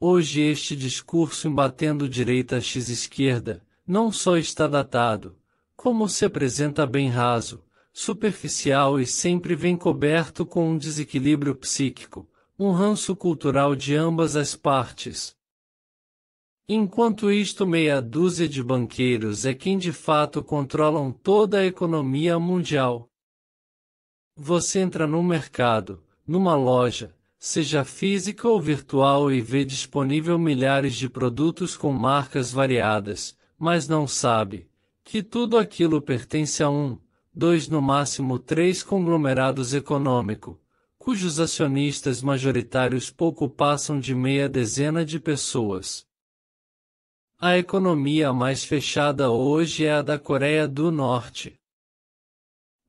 Hoje este discurso embatendo direita x esquerda, não só está datado, como se apresenta bem raso, superficial e sempre vem coberto com um desequilíbrio psíquico, um ranço cultural de ambas as partes. Enquanto isto, meia dúzia de banqueiros é quem de fato controlam toda a economia mundial. Você entra num mercado, numa loja, seja física ou virtual, e vê disponível milhares de produtos com marcas variadas, mas não sabe que tudo aquilo pertence a um, dois no máximo três conglomerados econômico, cujos acionistas majoritários pouco passam de meia dezena de pessoas. A economia mais fechada hoje é a da Coreia do Norte,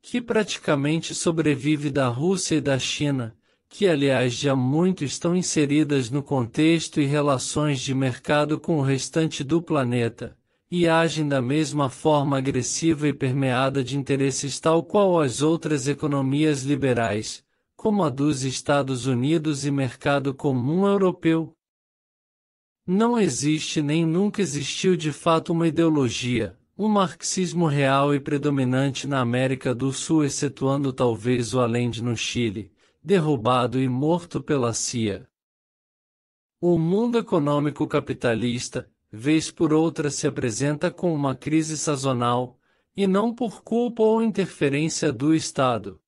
que praticamente sobrevive da Rússia e da China, que aliás já muito estão inseridas no contexto e relações de mercado com o restante do planeta, e agem da mesma forma agressiva e permeada de interesses tal qual as outras economias liberais, como a dos Estados Unidos e mercado comum europeu. Não existe nem nunca existiu de fato uma ideologia, um marxismo real e predominante na América do Sul, excetuando talvez o além de no Chile derrubado e morto pela CIA. O mundo econômico capitalista, vez por outra, se apresenta com uma crise sazonal, e não por culpa ou interferência do Estado.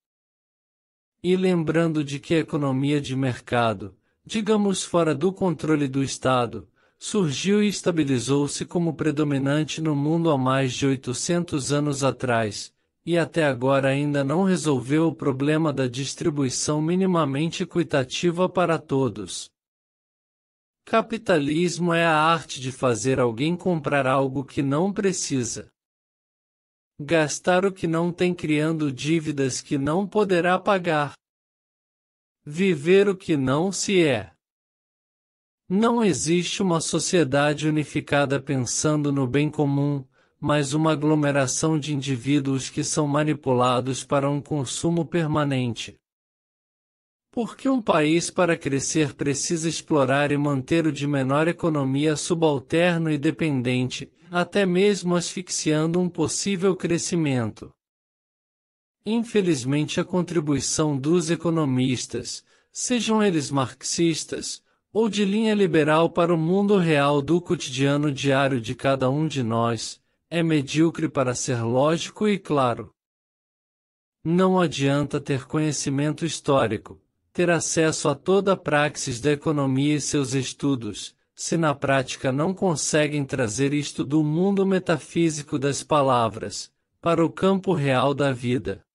E lembrando de que a economia de mercado, digamos fora do controle do Estado, surgiu e estabilizou-se como predominante no mundo há mais de 800 anos atrás, e até agora ainda não resolveu o problema da distribuição minimamente equitativa para todos. Capitalismo é a arte de fazer alguém comprar algo que não precisa. Gastar o que não tem criando dívidas que não poderá pagar. Viver o que não se é. Não existe uma sociedade unificada pensando no bem comum, mas uma aglomeração de indivíduos que são manipulados para um consumo permanente. Porque um país para crescer precisa explorar e manter o de menor economia subalterno e dependente, até mesmo asfixiando um possível crescimento. Infelizmente, a contribuição dos economistas, sejam eles marxistas ou de linha liberal, para o mundo real do cotidiano diário de cada um de nós, é medíocre para ser lógico e claro. Não adianta ter conhecimento histórico, ter acesso a toda a praxis da economia e seus estudos, se na prática não conseguem trazer isto do mundo metafísico das palavras, para o campo real da vida.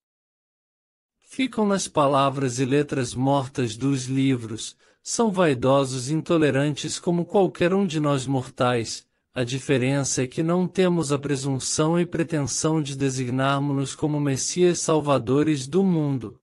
Ficam nas palavras e letras mortas dos livros, são vaidosos e intolerantes como qualquer um de nós mortais, a diferença é que não temos a presunção e pretensão de designarmos-nos como Messias salvadores do mundo.